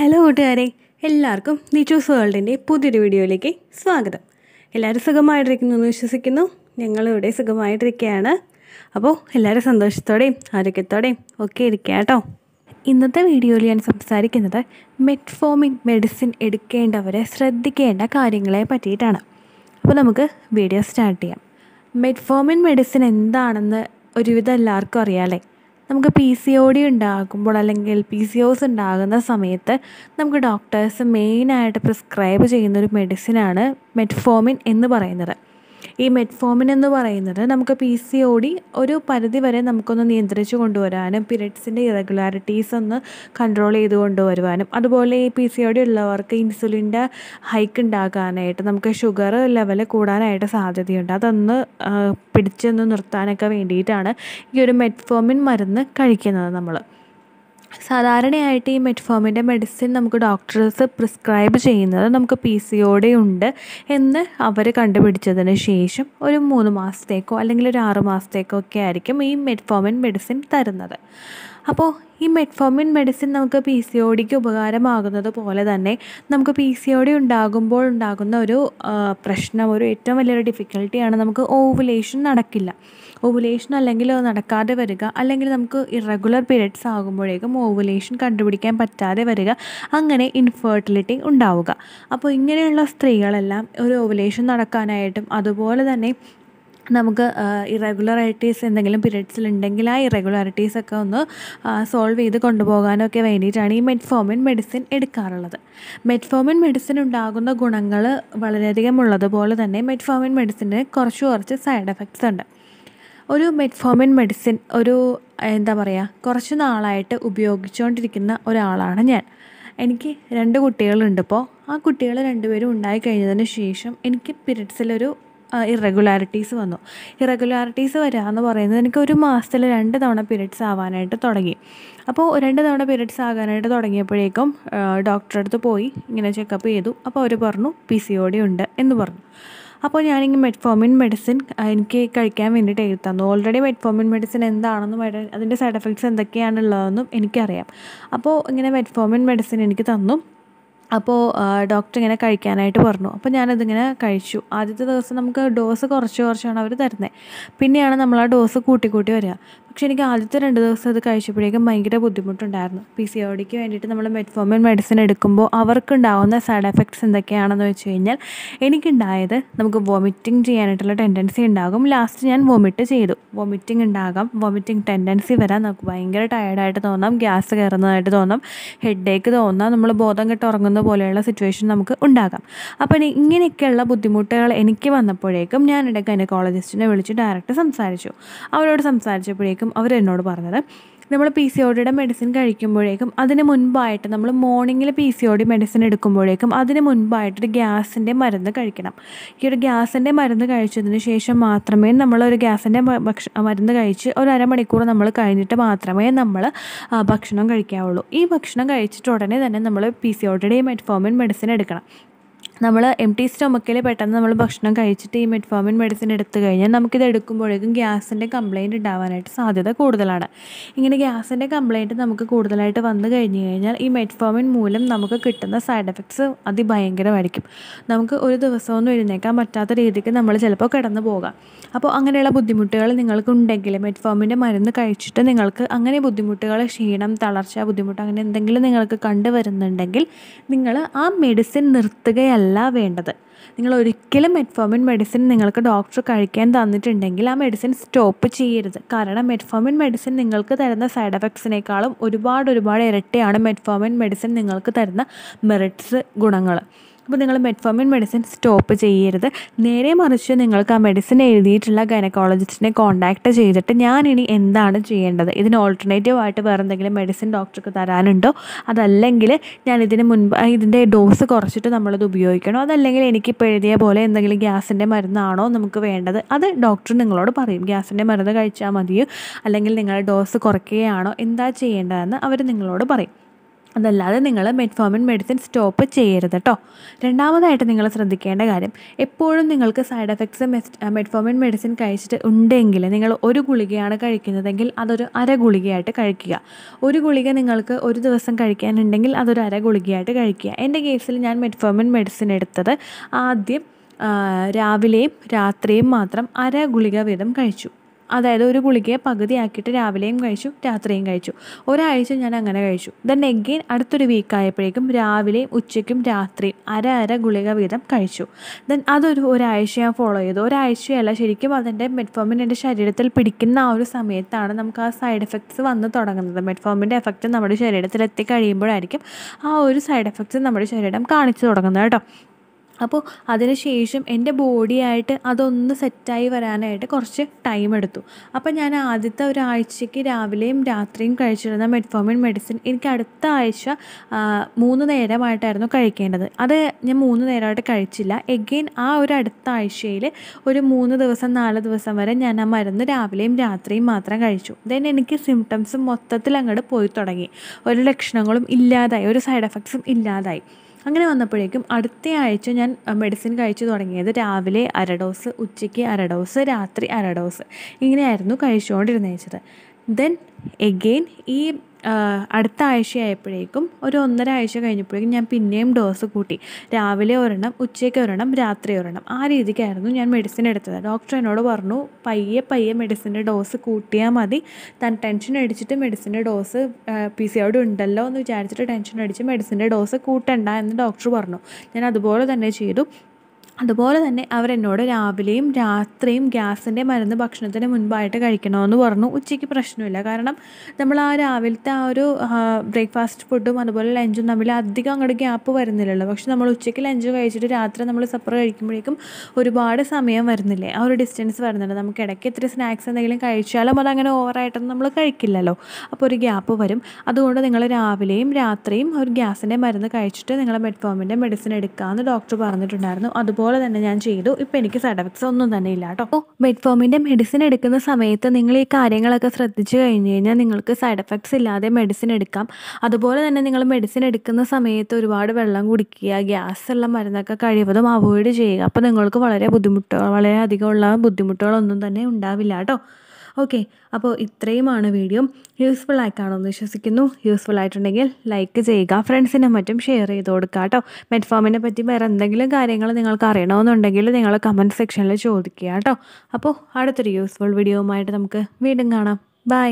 hello കൂട്ടുകാരെ എല്ലാവർക്കും നിച്ചൂസ് വേൾഡിൻ്റെ പുതിയൊരു വീഡിയോയിലേക്ക് സ്വാഗതം എല്ലാവരും സുഖമായിട്ടിരിക്കുന്നു എന്ന് വിശ്വസിക്കുന്നു ഞങ്ങളിവിടെ സുഖമായിട്ടിരിക്കുകയാണ് അപ്പോൾ എല്ലാവരും സന്തോഷത്തോടെയും ആരോഗ്യത്തോടെയും ഒക്കെ ഇരിക്കുക കേട്ടോ ഇന്നത്തെ വീഡിയോയിൽ ഞാൻ സംസാരിക്കുന്നത് മെറ്റ്ഫോമിൻ മെഡിസിൻ എടുക്കേണ്ടവരെ ശ്രദ്ധിക്കേണ്ട കാര്യങ്ങളെ പറ്റിയിട്ടാണ് അപ്പോൾ നമുക്ക് വീഡിയോ സ്റ്റാർട്ട് ചെയ്യാം മെറ്റ്ഫോമിൻ മെഡിസിൻ എന്താണെന്ന് ഒരുവിധം എല്ലാവർക്കും അറിയാമല്ലേ നമുക്ക് പി സി ഒ ഡി ഉണ്ടാകുമ്പോൾ അല്ലെങ്കിൽ പി സി ഒസ് ഉണ്ടാകുന്ന സമയത്ത് നമുക്ക് ഡോക്ടേഴ്സ് മെയിനായിട്ട് പ്രിസ്ക്രൈബ് ചെയ്യുന്നൊരു മെഡിസിനാണ് മെറ്റ്ഫോമിൻ എന്ന് പറയുന്നത് ഈ മെറ്റ്ഫോമിൻ എന്ന് പറയുന്നത് നമുക്ക് പി സി ഒ ഡി ഒരു പരിധി വരെ നമുക്കൊന്ന് നിയന്ത്രിച്ച് കൊണ്ടുവരാനും പീരിയഡ്സിൻ്റെ e ഇറഗുലാരിറ്റീസ് ഒന്ന് കൺട്രോൾ ചെയ്ത് കൊണ്ടുവരുവാനും അതുപോലെ ഈ പി സി ഒ ഡി ഉള്ളവർക്ക് ഇൻസുലിൻ്റെ ഹൈക്ക് ഉണ്ടാകാനായിട്ട് നമുക്ക് ഷുഗർ ലെവൽ കൂടാനായിട്ട് സാധ്യതയുണ്ട് അതൊന്ന് പിടിച്ചൊന്ന് നിർത്താനൊക്കെ വേണ്ടിയിട്ടാണ് ഈ ഒരു മെറ്റ്ഫോമിൻ മരുന്ന് കഴിക്കുന്നത് നമ്മൾ സാധാരണയായിട്ട് ഈ മെറ്റ്ഫോമിൻ്റെ മെഡിസിൻ നമുക്ക് ഡോക്ടേഴ്സ് പ്രിസ്ക്രൈബ് ചെയ്യുന്നത് നമുക്ക് പി സി ഒടി ഉണ്ട് എന്ന് അവർ കണ്ടുപിടിച്ചതിന് ശേഷം ഒരു മൂന്ന് മാസത്തേക്കോ അല്ലെങ്കിൽ ഒരു ആറ് മാസത്തേക്കോ ഒക്കെ ആയിരിക്കും ഈ മെറ്റ്ഫോമിൻ മെഡിസിൻ തരുന്നത് അപ്പോൾ ഈ മെറ്റ്ഫോമിൻ മെഡിസിൻ നമുക്ക് പി സി ഡിക്ക് ഉപകാരമാകുന്നത് പോലെ തന്നെ നമുക്ക് പി സി ഡി ഉണ്ടാകുമ്പോൾ ഉണ്ടാകുന്ന ഒരു പ്രശ്നം ഒരു ഏറ്റവും വലിയൊരു ഡിഫിക്കൽട്ടിയാണ് നമുക്ക് ഓവുലേഷൻ നടക്കില്ല ഓവുലേഷൻ അല്ലെങ്കിൽ നടക്കാതെ വരിക അല്ലെങ്കിൽ നമുക്ക് ഇറഗുലർ പീരിയഡ്സ് ആകുമ്പോഴേക്കും ഓവുലേഷൻ കണ്ടുപിടിക്കാൻ പറ്റാതെ വരിക അങ്ങനെ ഇൻഫെർട്ടിലിറ്റി ഉണ്ടാവുക അപ്പോൾ ഇങ്ങനെയുള്ള സ്ത്രീകളെല്ലാം ഒരു ഓവുലേഷൻ നടക്കാനായിട്ടും അതുപോലെ തന്നെ നമുക്ക് ഇറഗുലറായിട്ടീസ് എന്തെങ്കിലും പീരീഡ്സിൽ ഉണ്ടെങ്കിൽ ആ ഇറഗുലാരിറ്റീസ് ഒക്കെ ഒന്ന് സോൾവ് ചെയ്ത് കൊണ്ടുപോകാനൊക്കെ വേണ്ടിയിട്ടാണ് ഈ മെറ്റ്ഫോമിൻ മെഡിസിൻ എടുക്കാറുള്ളത് മെറ്റ്ഫോമിൻ മെഡിസിൻ ഉണ്ടാകുന്ന ഗുണങ്ങൾ വളരെയധികം ഉള്ളതുപോലെ തന്നെ മെറ്റ്ഫോമിൻ മെഡിസിന് കുറച്ച് കുറച്ച് സൈഡ് എഫക്ട്സ് ഉണ്ട് ഒരു മെറ്റ്ഫോമിൻ മെഡിസിൻ ഒരു എന്താ പറയുക കുറച്ച് നാളായിട്ട് ഉപയോഗിച്ചുകൊണ്ടിരിക്കുന്ന ഒരാളാണ് ഞാൻ എനിക്ക് രണ്ട് കുട്ടികളുണ്ട് ഇപ്പോൾ ആ കുട്ടികൾ രണ്ടുപേരും ഉണ്ടായി കഴിഞ്ഞതിന് ശേഷം എനിക്ക് പീരീഡ്സിലൊരു ഇറഗുലാരിറ്റീസ് വന്നു ഇറഗുലാരിറ്റീസ് വരിക എന്ന് പറയുന്നത് എനിക്ക് ഒരു മാസത്തിൽ രണ്ട് തവണ പീരീഡ്സ് ആവാനായിട്ട് തുടങ്ങി അപ്പോൾ രണ്ട് തവണ പീരീഡ്സ് ആകാനായിട്ട് തുടങ്ങിയപ്പോഴേക്കും ഡോക്ടറെ അടുത്ത് പോയി ഇങ്ങനെ ചെക്കപ്പ് ചെയ്തു അപ്പോൾ അവർ പറഞ്ഞു പി സി ഒ ഡി ഉണ്ട് എന്ന് പറഞ്ഞു അപ്പോൾ ഞാനിങ്ങനെ മെറ്റ്ഫോമിൻ മെഡിസിൻ എനിക്ക് കഴിക്കാൻ വേണ്ടിയിട്ട് എഴുതി തന്നു ഓൾറെഡി മെറ്റ്ഫോമിൻ മെഡിസിൻ എന്താണെന്നും അതിൻ്റെ സൈഡ് എഫക്ട്സ് എന്തൊക്കെയാണുള്ളതെന്നും എനിക്കറിയാം അപ്പോൾ ഇങ്ങനെ മെറ്റ്ഫോമിൻ മെഡിസിൻ എനിക്ക് തന്നു അപ്പോൾ ഡോക്ടർ ഇങ്ങനെ കഴിക്കാനായിട്ട് പറഞ്ഞു അപ്പോൾ ഞാനതിങ്ങനെ കഴിച്ചു ആദ്യത്തെ ദിവസം നമുക്ക് ഡോസ് കുറച്ച് കുറച്ചാണ് അവർ തരുന്നത് പിന്നെയാണ് നമ്മൾ ആ ഡോസ് കൂട്ടി കൂട്ടി വരിക പക്ഷെ എനിക്ക് ആദ്യത്തെ രണ്ട് ദിവസം അത് കഴിച്ചപ്പോഴേക്കും ഭയങ്കര ബുദ്ധിമുട്ടുണ്ടായിരുന്നു പി സി ഡിക്ക് വേണ്ടിയിട്ട് നമ്മൾ മെറ്റ്ഫോമിൻ മെഡിസിൻ എടുക്കുമ്പോൾ അവർക്കുണ്ടാകുന്ന സൈഡ് എഫക്ട്സ് എന്തൊക്കെയാണെന്ന് വെച്ച് കഴിഞ്ഞാൽ എനിക്കുണ്ടായത് നമുക്ക് വോമിറ്റിംഗ് ചെയ്യാനായിട്ടുള്ള ടെൻഡൻസി ഉണ്ടാകും ലാസ്റ്റ് ഞാൻ വോമിറ്റ് ചെയ്തു വോമിറ്റിംഗ് ഉണ്ടാകാം വോമിറ്റിംഗ് ടെൻഡൻസി വരാൻ നമുക്ക് ഭയങ്കര ടയർഡായിട്ട് തോന്നാം ഗ്യാസ് കയറുന്നതായിട്ട് തോന്നാം ഹെഡ് ഏക്ക് തോന്നാം നമ്മൾ ബോധം കെട്ട് ഉറങ്ങുന്ന പോലെയുള്ള സിറ്റുവേഷൻ നമുക്ക് ഉണ്ടാകാം അപ്പം ഇങ്ങനെയൊക്കെയുള്ള ബുദ്ധിമുട്ടുകൾ എനിക്ക് വന്നപ്പോഴേക്കും ഞാൻ എൻ്റെ ഗൈനക്കോളജിസ്റ്റിനെ വിളിച്ച് ഡയറക്റ്റ് സംസാരിച്ചു അവരോട് സംസാരിച്ചപ്പോഴേക്കും അവർ എന്നോട് പറഞ്ഞത് നമ്മൾ പി സി ഒടിയുടെ മെഡിസിൻ കഴിക്കുമ്പോഴേക്കും അതിന് മുൻപായിട്ട് നമ്മൾ മോർണിംഗിൽ പി സി ഒടി മെഡിസിൻ എടുക്കുമ്പോഴേക്കും അതിന് മുൻപായിട്ടൊരു ഗ്യാസിൻ്റെ മരുന്ന് കഴിക്കണം ഈ ഒരു ഗ്യാസിൻ്റെ മരുന്ന് കഴിച്ചതിന് ശേഷം മാത്രമേ നമ്മൾ ഒരു ഗ്യാസിൻ്റെ ഭക്ഷ മരുന്ന് കഴിച്ച് ഒരു അരമണിക്കൂർ നമ്മൾ കഴിഞ്ഞിട്ട് മാത്രമേ നമ്മൾ ഭക്ഷണം കഴിക്കാവുള്ളൂ ഈ ഭക്ഷണം കഴിച്ചിട്ട് ഉടനെ തന്നെ നമ്മൾ പി സി ഒടിയുടെ മെറ്റ്ഫോമിൻ മെഡിസിൻ എടുക്കണം നമ്മൾ എം ടി സ്റ്റൊമക്കിൽ പെട്ടെന്ന് നമ്മൾ ഭക്ഷണം കഴിച്ചിട്ട് ഈ മെറ്റ്ഫോമിൻ മെഡിസിൻ എടുത്തു കഴിഞ്ഞാൽ നമുക്കിത് എടുക്കുമ്പോഴേക്കും ഗ്യാസിൻ്റെ കംപ്ലയിൻറ്റ് ഉണ്ടാവാനായിട്ട് സാധ്യത കൂടുതലാണ് ഇങ്ങനെ ഗ്യാസിൻ്റെ കംപ്ലയിൻറ്റ് നമുക്ക് കൂടുതലായിട്ട് വന്നു കഴിഞ്ഞു കഴിഞ്ഞാൽ ഈ മെറ്റ്ഫോമിൻ മൂലം നമുക്ക് കിട്ടുന്ന സൈഡ് എഫക്ട്സ് അതിഭയങ്കരമായിരിക്കും നമുക്ക് ഒരു ദിവസമൊന്നും എഴുന്നേക്കാൻ പറ്റാത്ത രീതിക്ക് നമ്മൾ ചിലപ്പോൾ കിടന്നു പോകാം അപ്പോൾ അങ്ങനെയുള്ള ബുദ്ധിമുട്ടുകൾ നിങ്ങൾക്ക് ഉണ്ടെങ്കിൽ മെറ്റ്ഫോമിൻ്റെ മരുന്ന് കഴിച്ചിട്ട് നിങ്ങൾക്ക് അങ്ങനെ ബുദ്ധിമുട്ടുകൾ ക്ഷീണം തളർച്ച ബുദ്ധിമുട്ട് അങ്ങനെ എന്തെങ്കിലും നിങ്ങൾക്ക് കണ്ടുവരുന്നുണ്ടെങ്കിൽ നിങ്ങൾ ആ മെഡിസിൻ നിർത്തുകയല്ല അല്ല വേണ്ടത് നിങ്ങൾ ഒരിക്കലും മെറ്റ്ഫോമിൻ മെഡിസിൻ നിങ്ങൾക്ക് ഡോക്ടർ കഴിക്കാൻ തന്നിട്ടുണ്ടെങ്കിൽ ആ മെഡിസിൻ സ്റ്റോപ്പ് ചെയ്യരുത് കാരണം മെറ്റ്ഫോമിൻ മെഡിസിൻ നിങ്ങൾക്ക് തരുന്ന സൈഡ് എഫക്ട്സിനേക്കാളും ഒരുപാട് ഒരുപാട് ഇരട്ടിയാണ് മെറ്റ്ഫോമിൻ മെഡിസിൻ നിങ്ങൾക്ക് തരുന്ന മെറിറ്റ്സ് ഗുണങ്ങൾ അപ്പോൾ നിങ്ങൾ മെറ്റ്ഫോമിൻ മെഡിസിൻ സ്റ്റോപ്പ് ചെയ്യരുത് നേരെ മറിച്ച് നിങ്ങൾക്ക് ആ മെഡിസിൻ എഴുതിയിട്ടുള്ള ഗൈനക്കോളജിസ്റ്റിനെ കോൺടാക്റ്റ് ചെയ്തിട്ട് ഞാൻ ഇനി എന്താണ് ചെയ്യേണ്ടത് ഇതിന് ഓൾട്ടർനേറ്റീവ് ആയിട്ട് വേറെ എന്തെങ്കിലും മെഡിസിൻ ഡോക്ടർക്ക് തരാനുണ്ടോ അതല്ലെങ്കിൽ ഞാൻ ഇതിന് മുൻപ് ഇതിൻ്റെ ഡോസ് കുറച്ചിട്ട് നമ്മളത് ഉപയോഗിക്കണോ അതല്ലെങ്കിൽ എനിക്കിപ്പോൾ എഴുതിയ പോലെ എന്തെങ്കിലും ഗ്യാസിൻ്റെ മരുന്നാണോ നമുക്ക് വേണ്ടത് അത് ഡോക്ടർ നിങ്ങളോട് പറയും ഗ്യാസിൻ്റെ മരുന്ന് കഴിച്ചാൽ മതിയോ അല്ലെങ്കിൽ നിങ്ങളുടെ ഡോസ് കുറയ്ക്കുകയാണോ എന്താ ചെയ്യേണ്ടതെന്ന് അവർ നിങ്ങളോട് പറയും അതല്ലാതെ നിങ്ങൾ മെറ്റ്ഫോമിൻ മെഡിസിൻ സ്റ്റോപ്പ് ചെയ്യരുത് കേട്ടോ രണ്ടാമതായിട്ട് നിങ്ങൾ ശ്രദ്ധിക്കേണ്ട കാര്യം എപ്പോഴും നിങ്ങൾക്ക് സൈഡ് എഫക്ട്സ് മെറ്റ്ഫോമിൻ മെഡിസിൻ കഴിച്ചിട്ട് ഉണ്ടെങ്കിൽ നിങ്ങൾ ഒരു ഗുളികയാണ് കഴിക്കുന്നതെങ്കിൽ അതൊരു അര ഗുളികയായിട്ട് കഴിക്കുക ഒരു ഗുളിക നിങ്ങൾക്ക് ഒരു ദിവസം കഴിക്കാനുണ്ടെങ്കിൽ അതൊരു അര ഗുളികയായിട്ട് കഴിക്കുക എൻ്റെ കേസിൽ ഞാൻ മെറ്റ്ഫോമിൻ മെഡിസിൻ എടുത്തത് ആദ്യം രാവിലെയും രാത്രിയും മാത്രം അര ഗുളിക വീതം കഴിച്ചു അതായത് ഒരു ഗുളികയെ പകുതിയാക്കിയിട്ട് രാവിലെയും കഴിച്ചു രാത്രിയും കഴിച്ചു ഒരാഴ്ച ഞാൻ അങ്ങനെ കഴിച്ചു ദെൻ എഗെയിൻ അടുത്തൊരു വീക്കായപ്പോഴേക്കും രാവിലെയും ഉച്ചയ്ക്കും രാത്രിയും അര അര ഗുളിക വീതം കഴിച്ചു ദെൻ അതൊരു ഒരാഴ്ച ഞാൻ ഫോളോ ചെയ്തു ഒരാഴ്ചയല്ല ശരിക്കും അതിൻ്റെ മെറ്റ്ഫോമിൻ എൻ്റെ ശരീരത്തിൽ പിടിക്കുന്ന ആ ഒരു സമയത്താണ് നമുക്ക് ആ സൈഡ് എഫക്ട്സ് വന്ന് തുടങ്ങുന്നത് മെറ്റ്ഫോമിൻ്റെ എഫക്റ്റ് നമ്മുടെ ശരീരത്തിൽ എത്തി കഴിയുമ്പോഴായിരിക്കും ആ ഒരു സൈഡ് എഫക്ട്സ് നമ്മുടെ ശരീരം കാണിച്ചു തുടങ്ങുന്നത് കേട്ടോ അപ്പോൾ അതിനുശേഷം എൻ്റെ ബോഡിയായിട്ട് അതൊന്ന് സെറ്റായി വരാനായിട്ട് കുറച്ച് ടൈം എടുത്തു അപ്പോൾ ഞാൻ ആദ്യത്തെ ഒരാഴ്ചയ്ക്ക് രാവിലെയും രാത്രിയും കഴിച്ചിരുന്ന മെഡ്ഫോമിൻ മെഡിസിൻ എനിക്ക് അടുത്ത ആഴ്ച മൂന്ന് നേരമായിട്ടായിരുന്നു കഴിക്കേണ്ടത് അത് ഞാൻ മൂന്ന് നേരമായിട്ട് കഴിച്ചില്ല എഗെയിൻ ആ ഒരു അടുത്ത ആഴ്ചയിൽ ഒരു മൂന്ന് ദിവസം നാല് ദിവസം വരെ ഞാൻ ആ മരുന്ന് രാവിലെയും രാത്രിയും മാത്രം കഴിച്ചു ദെൻ എനിക്ക് സിംറ്റംസ് മൊത്തത്തിൽ അങ്ങോട്ട് പോയി തുടങ്ങി ഒരു ലക്ഷണങ്ങളും ഇല്ലാതായി ഒരു സൈഡ് എഫക്ട്സും ഇല്ലാതായി അങ്ങനെ വന്നപ്പോഴേക്കും അടുത്ത ആഴ്ച ഞാൻ മെഡിസിൻ കഴിച്ചു തുടങ്ങിയത് രാവിലെ അര ഡോസ് ഉച്ചയ്ക്ക് അര ഡോസ് രാത്രി അര ഡോസ് ഇങ്ങനെയായിരുന്നു കഴിച്ചുകൊണ്ടിരുന്നത് ദെൻ എഗെയിൻ ഈ അടുത്ത ആഴ്ചയായപ്പോഴേക്കും ഒരു ഒന്നര ആഴ്ച കഴിഞ്ഞപ്പോഴേക്കും ഞാൻ പിന്നെയും ഡോസ് കൂട്ടി രാവിലെ ഒരെണ്ണം ഉച്ചയ്ക്ക് ഒരെണ്ണം രാത്രി ഒരെണ്ണം ആ രീതിക്കായിരുന്നു ഞാൻ മെഡിസിൻ എടുത്തത് ഡോക്ടർ എന്നോട് പറഞ്ഞു പയ്യെ പയ്യെ മെഡിസിൻ്റെ ഡോസ് കൂട്ടിയാൽ മതി താൻ ടെൻഷൻ അടിച്ചിട്ട് മെഡിസിൻ്റെ ഡോസ് പി സി അവിടെ ഉണ്ടല്ലോ എന്ന് വിചാരിച്ചിട്ട് ടെൻഷൻ അടിച്ച് മെഡിസിൻ്റെ ഡോസ് കൂട്ടണ്ട എന്ന് ഡോക്ടർ പറഞ്ഞു ഞാൻ അതുപോലെ തന്നെ ചെയ്തു അതുപോലെ തന്നെ അവരെന്നോട് രാവിലെയും രാത്രിയും ഗ്യാസിൻ്റെ മരുന്ന് ഭക്ഷണത്തിന് മുൻപായിട്ട് കഴിക്കണമെന്ന് പറഞ്ഞു ഉച്ചയ്ക്ക് പ്രശ്നമില്ല കാരണം നമ്മൾ ആ രാവിലത്തെ ആ ഒരു ബ്രേക്ക്ഫാസ്റ്റ് ഫുഡും അതുപോലെ ലഞ്ചും തമ്മിൽ അധികം അങ്ങോട്ട് ഗ്യാപ്പ് വരുന്നില്ലല്ലോ പക്ഷെ നമ്മൾ ഉച്ചയ്ക്ക് ലഞ്ച് കഴിച്ചിട്ട് രാത്രി നമ്മൾ സപ്പർ കഴിക്കുമ്പോഴേക്കും ഒരുപാട് സമയം വരുന്നില്ലേ ആ ഒരു ഡിസ്റ്റൻസ് വരുന്നുണ്ട് നമുക്ക് ഇടയ്ക്ക് ഇത്ര സ്നാക്സ് എന്തെങ്കിലും കഴിച്ചാലും അതങ്ങനെ ഓവറായിട്ടൊന്നും നമ്മൾ കഴിക്കില്ലല്ലോ അപ്പോൾ ഒരു ഗ്യാപ്പ് വരും അതുകൊണ്ട് നിങ്ങൾ രാവിലെയും രാത്രിയും ഒരു ഗ്യാസിൻ്റെ മരുന്ന് കഴിച്ചിട്ട് നിങ്ങൾ മെറ്റ്ഫോമിൻ്റെ മെഡിസിൻ എടുക്കാമെന്ന് ഡോക്ടർ പറഞ്ഞിട്ടുണ്ടായിരുന്നു അതുപോലെ അതുപോലെ തന്നെ ഞാൻ ചെയ്തു ഇപ്പം എനിക്ക് സൈഡ് എഫക്ട്സ് ഒന്നും തന്നെ ഇല്ല കേട്ടോ അപ്പോൾ മെഡിസിൻ എടുക്കുന്ന സമയത്ത് നിങ്ങൾ ഈ കാര്യങ്ങളൊക്കെ ശ്രദ്ധിച്ചു കഴിഞ്ഞ് കഴിഞ്ഞാൽ നിങ്ങൾക്ക് സൈഡ് എഫക്ട്സ് ഇല്ലാതെ മെഡിസിൻ എടുക്കാം അതുപോലെ തന്നെ നിങ്ങൾ മെഡിസിൻ എടുക്കുന്ന സമയത്ത് ഒരുപാട് വെള്ളം കുടിക്കുക ഉള്ള മരുന്നൊക്കെ കഴിവതും അവോയ്ഡ് ചെയ്യുക അപ്പോൾ നിങ്ങൾക്ക് വളരെ ബുദ്ധിമുട്ടുകൾ അധികമുള്ള ബുദ്ധിമുട്ടുകളൊന്നും തന്നെ ഉണ്ടാവില്ല കേട്ടോ ഓക്കെ അപ്പോൾ ഇത്രയുമാണ് വീഡിയോ യൂസ്ഫുൾ കാണുമെന്ന് വിശ്വസിക്കുന്നു യൂസ്ഫുൾ ആയിട്ടുണ്ടെങ്കിൽ ലൈക്ക് ചെയ്യുക ഫ്രണ്ട്സിനും മറ്റും ഷെയർ ചെയ്ത് കൊടുക്കുക കേട്ടോ മെറ്റ്ഫോമിനെ പറ്റി വേറെ എന്തെങ്കിലും കാര്യങ്ങൾ നിങ്ങൾക്ക് അറിയണമെന്നുണ്ടെങ്കിൽ നിങ്ങൾ കമൻറ്റ് സെക്ഷനിൽ ചോദിക്കുക കേട്ടോ അപ്പോൾ അടുത്തൊരു യൂസ്ഫുൾ വീഡിയോവുമായിട്ട് നമുക്ക് വീണ്ടും കാണാം ബൈ